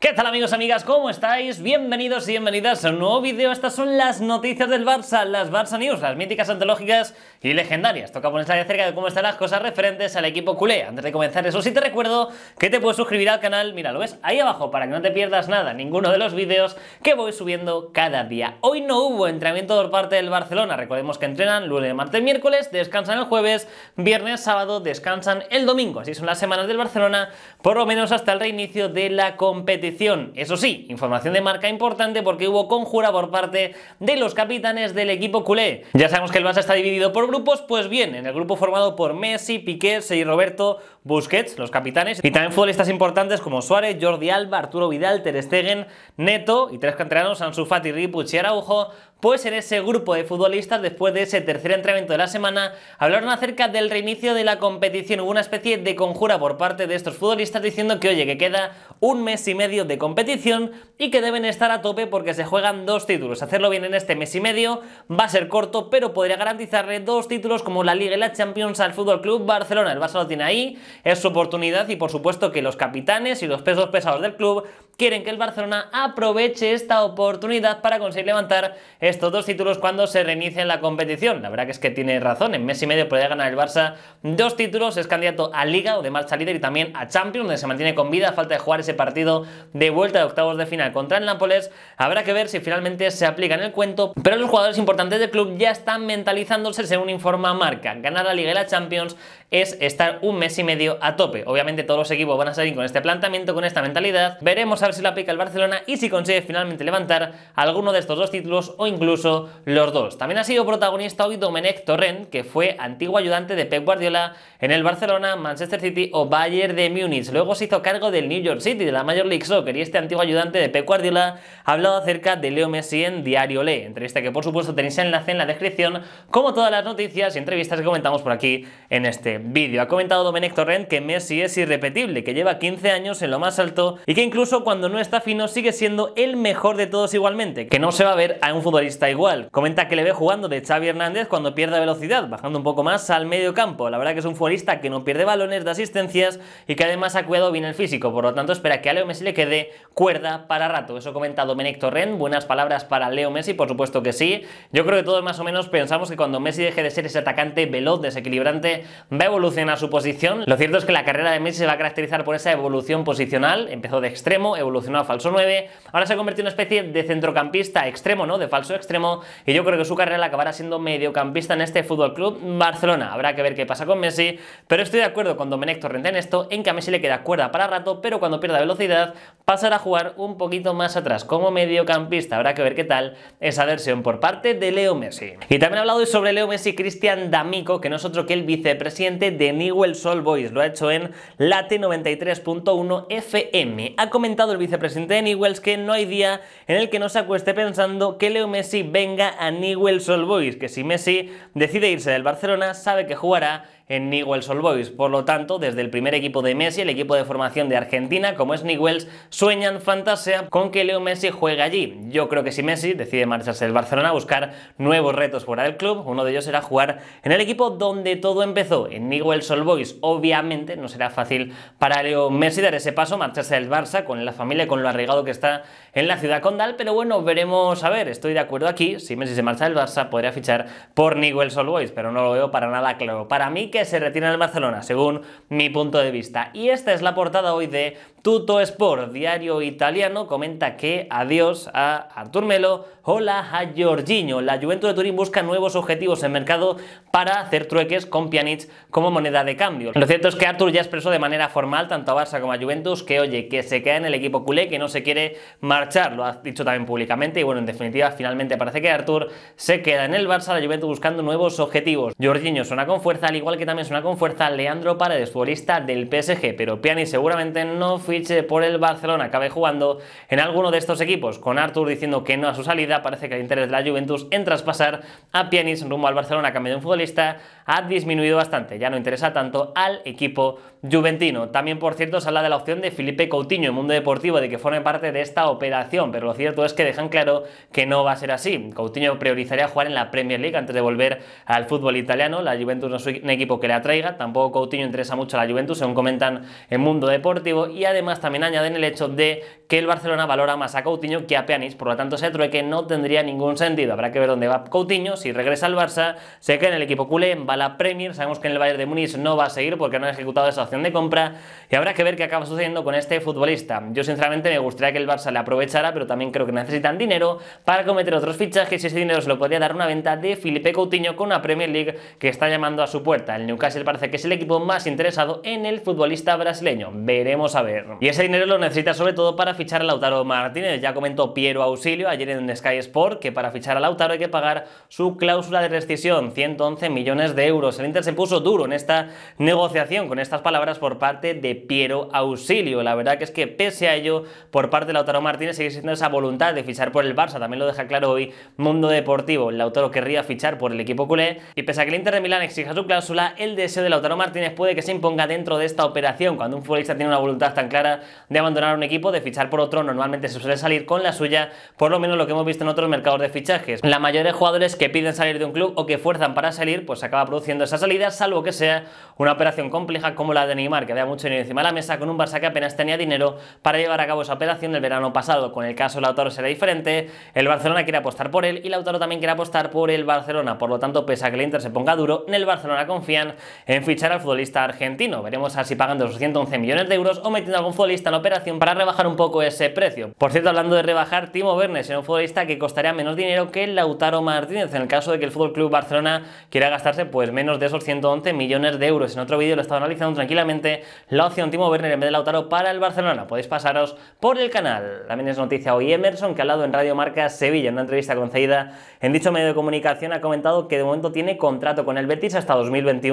¿Qué tal amigos, amigas? ¿Cómo estáis? Bienvenidos y bienvenidas a un nuevo vídeo. Estas son las noticias del Barça, las Barça News, las míticas, antológicas y legendarias. Toca ponerse de cerca de cómo están las cosas referentes al equipo culé. Antes de comenzar eso, sí te recuerdo que te puedes suscribir al canal, mira, lo ves ahí abajo, para que no te pierdas nada, ninguno de los vídeos que voy subiendo cada día. Hoy no hubo entrenamiento por parte del Barcelona. Recordemos que entrenan lunes, martes, miércoles, descansan el jueves, viernes, sábado, descansan el domingo. Así son las semanas del Barcelona, por lo menos hasta el reinicio de la competición. Eso sí, información de marca importante porque hubo conjura por parte de los capitanes del equipo culé. Ya sabemos que el Barça está dividido por grupos, pues bien, en el grupo formado por Messi, Piqué, y Roberto, Busquets, los capitanes, y también futbolistas importantes como Suárez, Jordi Alba, Arturo Vidal, Ter Stegen, Neto y tres canteranos, Ansu Fati, Ripu, Araujo, pues en ese grupo de futbolistas, después de ese tercer entrenamiento de la semana, hablaron acerca del reinicio de la competición. Hubo una especie de conjura por parte de estos futbolistas diciendo que, oye, que queda un mes y medio de competición y que deben estar a tope porque se juegan dos títulos. Hacerlo bien en este mes y medio va a ser corto, pero podría garantizarle dos títulos como la Liga y la Champions al Fútbol Club Barcelona. El Barça lo tiene ahí, es su oportunidad y por supuesto que los capitanes y los pesos pesados del club quieren que el Barcelona aproveche esta oportunidad para conseguir levantar estos dos títulos cuando se reinicie la competición. La verdad que es que tiene razón, en mes y medio podría ganar el Barça dos títulos, es candidato a Liga o de marcha líder y también a Champions, donde se mantiene con vida a falta de jugar ese partido de vuelta de octavos de final contra el Nápoles. Habrá que ver si finalmente se aplica en el cuento, pero los jugadores importantes del club ya están mentalizándose según informa Marca. Ganar la Liga y la Champions es estar un mes y medio a tope. Obviamente todos los equipos van a salir con este planteamiento, con esta mentalidad. Veremos a si la pica el Barcelona y si consigue finalmente levantar alguno de estos dos títulos o incluso los dos. También ha sido protagonista hoy Domenech Torrent, que fue antiguo ayudante de Pep Guardiola en el Barcelona, Manchester City o Bayern de Múnich. Luego se hizo cargo del New York City, de la Major League Soccer, y este antiguo ayudante de Pep Guardiola ha hablado acerca de Leo Messi en Diario Le, entrevista que por supuesto tenéis enlace en la descripción, como todas las noticias y entrevistas que comentamos por aquí en este vídeo. Ha comentado Domenech Torrent que Messi es irrepetible, que lleva 15 años en lo más alto y que incluso cuando cuando no está fino sigue siendo el mejor de todos igualmente, que no se va a ver a un futbolista igual. Comenta que le ve jugando de Xavi Hernández cuando pierde velocidad, bajando un poco más al medio campo. La verdad que es un futbolista que no pierde balones, de asistencias y que además ha cuidado bien el físico, por lo tanto espera que a Leo Messi le quede cuerda para rato. Eso comenta Domenech Torrent, buenas palabras para Leo Messi, por supuesto que sí. Yo creo que todos más o menos pensamos que cuando Messi deje de ser ese atacante veloz, desequilibrante, va a evolucionar su posición. Lo cierto es que la carrera de Messi se va a caracterizar por esa evolución posicional, empezó de extremo, evolucionó a falso 9, ahora se ha convertido en una especie de centrocampista extremo, ¿no? De falso extremo, y yo creo que su carrera acabará siendo mediocampista en este Fútbol Club Barcelona. Habrá que ver qué pasa con Messi, pero estoy de acuerdo con Domenech Torrente en esto, en que a Messi le queda cuerda para rato, pero cuando pierda velocidad pasará a jugar un poquito más atrás como mediocampista. Habrá que ver qué tal esa versión por parte de Leo Messi. Y también ha hablado hoy sobre Leo Messi Cristian D'Amico, que no es otro que el vicepresidente de Newell's Sol Boys. Lo ha hecho en t 93.1 FM. Ha comentado el vicepresidente de Newells que no hay día en el que no se acueste pensando que Leo Messi venga a Newells All Boys, que si Messi decide irse del Barcelona sabe que jugará en Newell's All Boys. Por lo tanto, desde el primer equipo de Messi, el equipo de formación de Argentina, como es Newell's, sueñan, fantasía con que Leo Messi juegue allí. Yo creo que si Messi decide marcharse del Barcelona a buscar nuevos retos fuera del club, uno de ellos será jugar en el equipo donde todo empezó, en Newell's Old Boys. Obviamente no será fácil para Leo Messi dar ese paso, marcharse del Barça con la familia, con lo arraigado que está en la ciudad condal, pero bueno, veremos a ver, estoy de acuerdo aquí, si Messi se marcha del Barça podría fichar por Newell's Old Boys, pero no lo veo para nada claro. Para mí que se retira en Barcelona, según mi punto de vista. Y esta es la portada hoy de Tuto Sport, diario italiano, comenta que adiós a Artur Melo, hola a Giorgiño La Juventus de Turín busca nuevos objetivos en mercado para hacer trueques con Pjanic como moneda de cambio. Lo cierto es que Artur ya expresó de manera formal, tanto a Barça como a Juventus, que oye, que se queda en el equipo culé, que no se quiere marchar, lo ha dicho también públicamente y bueno, en definitiva, finalmente parece que Artur se queda en el Barça, la Juventus buscando nuevos objetivos. Jorginho suena con fuerza, al igual que también suena con fuerza Leandro Paredes, futbolista del PSG, pero Piani seguramente no fiche por el Barcelona, acabe jugando en alguno de estos equipos, con Arthur diciendo que no a su salida, parece que el interés de la Juventus en traspasar a Pianis rumbo al Barcelona a cambio de un futbolista ha disminuido bastante, ya no interesa tanto al equipo juventino. También, por cierto, se habla de la opción de Felipe Coutinho en Mundo Deportivo de que forme parte de esta operación, pero lo cierto es que dejan claro que no va a ser así. Coutinho priorizaría jugar en la Premier League antes de volver al fútbol italiano, la Juventus no es un equipo que le atraiga, tampoco Coutinho interesa mucho a la Juventus, según comentan en Mundo Deportivo, y además también añaden el hecho de que el Barcelona valora más a Coutinho que a peanis por lo tanto ese trueque no tendría ningún sentido, habrá que ver dónde va Coutinho, si regresa al Barça, sé que en el equipo culé, va a la Premier, sabemos que en el Bayern de Múnich no va a seguir porque no han ejecutado esa opción de compra, y habrá que ver qué acaba sucediendo con este futbolista. Yo sinceramente me gustaría que el Barça le aprovechara, pero también creo que necesitan dinero para cometer otros fichajes y ese dinero se lo podría dar una venta de Felipe Coutinho con una Premier League que está llamando a su puerta. El Newcastle parece que es el equipo más interesado en el futbolista brasileño. Veremos a ver. Y ese dinero lo necesita sobre todo para fichar a Lautaro Martínez. Ya comentó Piero Auxilio ayer en Sky Sport que para fichar a Lautaro hay que pagar su cláusula de rescisión, 111 millones de euros. El Inter se puso duro en esta negociación con estas palabras por parte de Piero Auxilio. La verdad que es que pese a ello, por parte de Lautaro Martínez sigue siendo esa voluntad de fichar por el Barça. También lo deja claro hoy Mundo Deportivo. Lautaro querría fichar por el equipo culé y pese a que el Inter de Milán exija su cláusula, el deseo de Lautaro Martínez puede que se imponga dentro de esta operación. Cuando un futbolista tiene una voluntad tan clara de abandonar un equipo, de fichar por otro, normalmente se suele salir con la suya, por lo menos lo que hemos visto en otros mercados de fichajes. La mayoría de jugadores que piden salir de un club o que fuerzan para salir, pues acaba produciendo esa salida, salvo que sea una operación compleja como la de Neymar, que había mucho dinero encima de la mesa con un Barça que apenas tenía dinero para llevar a cabo esa operación el verano pasado. Con el caso de Lautaro será diferente, el Barcelona quiere apostar por él y Lautaro también quiere apostar por el Barcelona, por lo tanto, pese a que el Inter se ponga duro, en el Barcelona confía en fichar al futbolista argentino. Veremos a si pagan esos 111 millones de euros o metiendo a algún futbolista en operación para rebajar un poco ese precio. Por cierto, hablando de rebajar, Timo Werner será un futbolista que costaría menos dinero que Lautaro Martínez en el caso de que el FC Barcelona quiera gastarse pues menos de esos 111 millones de euros. En otro vídeo lo estaba analizando tranquilamente la opción Timo Werner en vez de Lautaro para el Barcelona. Podéis pasaros por el canal. También es noticia hoy Emerson que ha hablado en Radio Marca Sevilla en una entrevista concedida en dicho medio de comunicación ha comentado que de momento tiene contrato con el Betis hasta 2021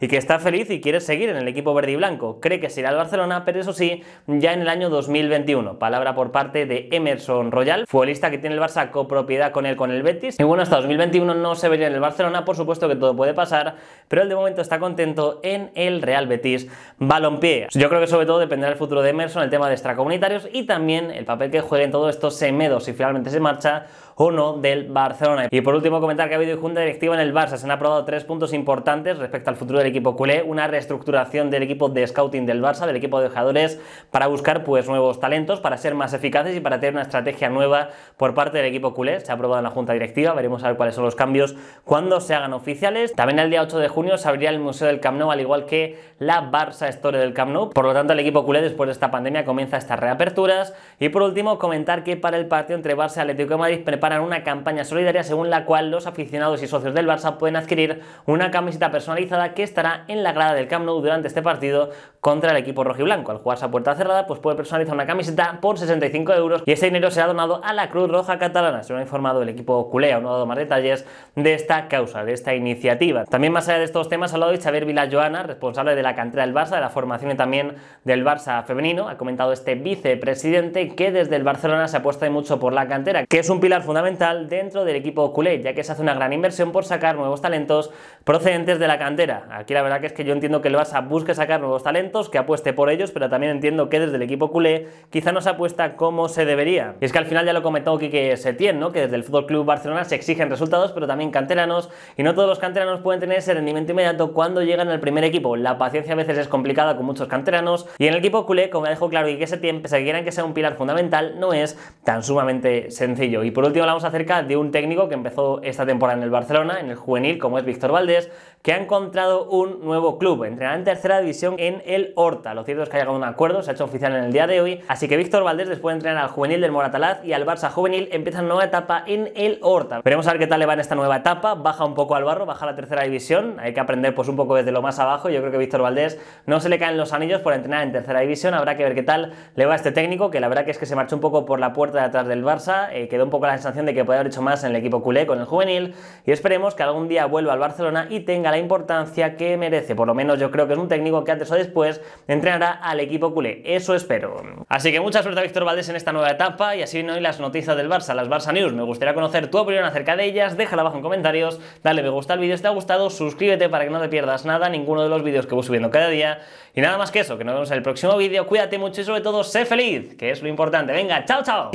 y que está feliz y quiere seguir en el equipo verde y blanco. Cree que se irá al Barcelona, pero eso sí, ya en el año 2021. Palabra por parte de Emerson Royal, futbolista que tiene el Barça copropiedad con él con el Betis. Y bueno, hasta 2021 no se vería en el Barcelona, por supuesto que todo puede pasar, pero él de momento está contento en el Real Betis Balompié. Yo creo que sobre todo dependerá el futuro de Emerson, el tema de extracomunitarios y también el papel que juegue en todo esto Semedo si finalmente se marcha o no del Barcelona. Y por último comentar que ha habido junta directiva en el Barça, se han aprobado tres puntos importantes respecto al futuro del equipo culé, una reestructuración del equipo de scouting del Barça, del equipo de jugadores, para buscar pues, nuevos talentos, para ser más eficaces y para tener una estrategia nueva por parte del equipo culé. Se ha aprobado en la Junta Directiva, veremos a ver cuáles son los cambios cuando se hagan oficiales. También el día 8 de junio se abrirá el Museo del Camp Nou, al igual que la Barça Store del Camp Nou. Por lo tanto, el equipo culé después de esta pandemia comienza estas reaperturas. Y por último, comentar que para el partido entre Barça y Atlético de Madrid preparan una campaña solidaria según la cual los aficionados y socios del Barça pueden adquirir una camiseta personal que estará en la grada del Camp Nou durante este partido contra el equipo rojiblanco. Al jugarse a puerta cerrada, pues puede personalizar una camiseta por 65 euros y ese dinero será donado a la Cruz Roja Catalana. Se lo ha informado el equipo culé, aún no ha dado más detalles de esta causa, de esta iniciativa. También más allá de estos temas, ha hablado de Xavier joana responsable de la cantera del Barça, de la formación y también del Barça femenino. Ha comentado este vicepresidente que desde el Barcelona se apuesta mucho por la cantera, que es un pilar fundamental dentro del equipo culé, ya que se hace una gran inversión por sacar nuevos talentos procedentes de la cantera Aquí la verdad que es que yo entiendo que el Barça busque sacar nuevos talentos, que apueste por ellos, pero también entiendo que desde el equipo culé quizá no se apuesta como se debería. Y es que al final ya lo comentó Quique Setién, ¿no? Que desde el FC Barcelona se exigen resultados, pero también canteranos, y no todos los canteranos pueden tener ese rendimiento inmediato cuando llegan al primer equipo. La paciencia a veces es complicada con muchos canteranos, y en el equipo culé, como ya dejó claro Quique Setién, pese a que quieran que sea un pilar fundamental, no es tan sumamente sencillo. Y por último hablamos acerca de un técnico que empezó esta temporada en el Barcelona, en el juvenil, como es Víctor Valdés, que han encontrado un nuevo club, entrenará en tercera división en el Horta. Lo cierto es que ha llegado a un acuerdo, se ha hecho oficial en el día de hoy, así que Víctor Valdés después de entrenar al juvenil del Moratalaz y al Barça juvenil empieza una nueva etapa en el Horta. Veremos a ver qué tal le va en esta nueva etapa, baja un poco al barro, baja a la tercera división, hay que aprender pues un poco desde lo más abajo, yo creo que Víctor Valdés no se le caen los anillos por entrenar en tercera división, habrá que ver qué tal le va a este técnico, que la verdad que es que se marchó un poco por la puerta de atrás del Barça, eh, quedó un poco la sensación de que puede haber hecho más en el equipo culé con el juvenil y esperemos que algún día vuelva al Barcelona y tenga la importancia que merece. Por lo menos yo creo que es un técnico que antes o después entrenará al equipo culé. Eso espero. Así que mucha suerte a Víctor Valdés en esta nueva etapa y así vienen hoy las noticias del Barça, las Barça News. Me gustaría conocer tu opinión acerca de ellas. Déjala abajo en comentarios, dale me gusta al vídeo si te ha gustado, suscríbete para que no te pierdas nada, ninguno de los vídeos que voy subiendo cada día. Y nada más que eso, que nos vemos en el próximo vídeo. Cuídate mucho y sobre todo sé feliz, que es lo importante. Venga, chao, chao.